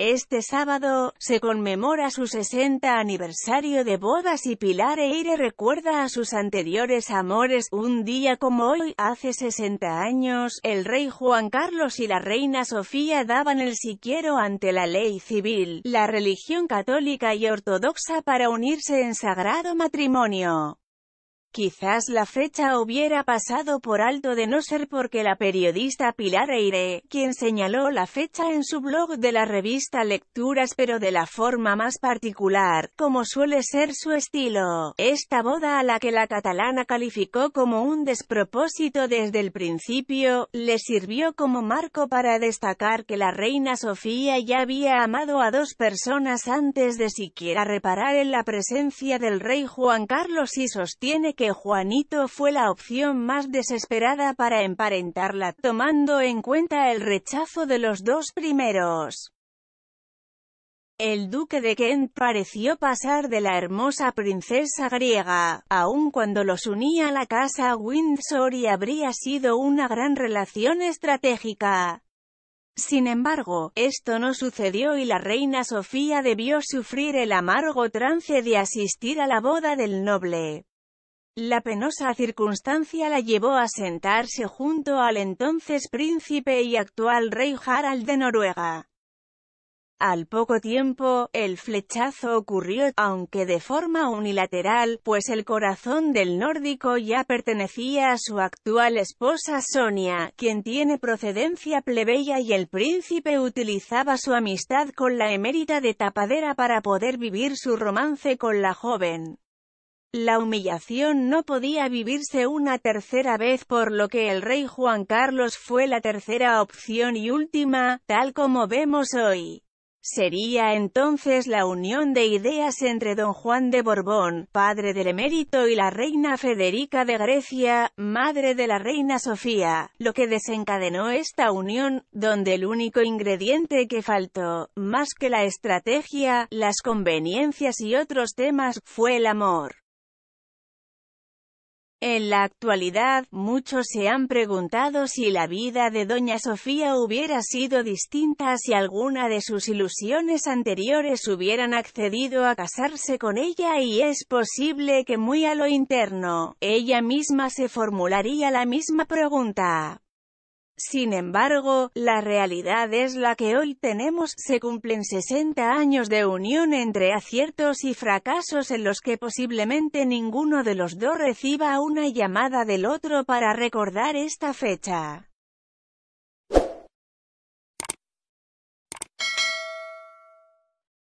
Este sábado, se conmemora su 60 aniversario de bodas y Pilar Eire recuerda a sus anteriores amores. Un día como hoy, hace 60 años, el rey Juan Carlos y la reina Sofía daban el siquiero ante la ley civil, la religión católica y ortodoxa para unirse en sagrado matrimonio. Quizás la fecha hubiera pasado por alto de no ser porque la periodista Pilar Eire, quien señaló la fecha en su blog de la revista Lecturas pero de la forma más particular, como suele ser su estilo. Esta boda a la que la catalana calificó como un despropósito desde el principio, le sirvió como marco para destacar que la reina Sofía ya había amado a dos personas antes de siquiera reparar en la presencia del rey Juan Carlos y sostiene que Juanito fue la opción más desesperada para emparentarla, tomando en cuenta el rechazo de los dos primeros. El duque de Kent pareció pasar de la hermosa princesa griega, aun cuando los unía a la casa Windsor y habría sido una gran relación estratégica. Sin embargo, esto no sucedió y la reina Sofía debió sufrir el amargo trance de asistir a la boda del noble. La penosa circunstancia la llevó a sentarse junto al entonces príncipe y actual rey Harald de Noruega. Al poco tiempo, el flechazo ocurrió, aunque de forma unilateral, pues el corazón del nórdico ya pertenecía a su actual esposa Sonia, quien tiene procedencia plebeya y el príncipe utilizaba su amistad con la emérita de tapadera para poder vivir su romance con la joven. La humillación no podía vivirse una tercera vez por lo que el rey Juan Carlos fue la tercera opción y última, tal como vemos hoy. Sería entonces la unión de ideas entre don Juan de Borbón, padre del emérito y la reina Federica de Grecia, madre de la reina Sofía, lo que desencadenó esta unión, donde el único ingrediente que faltó, más que la estrategia, las conveniencias y otros temas, fue el amor. En la actualidad, muchos se han preguntado si la vida de Doña Sofía hubiera sido distinta si alguna de sus ilusiones anteriores hubieran accedido a casarse con ella y es posible que muy a lo interno, ella misma se formularía la misma pregunta. Sin embargo, la realidad es la que hoy tenemos, se cumplen 60 años de unión entre aciertos y fracasos en los que posiblemente ninguno de los dos reciba una llamada del otro para recordar esta fecha.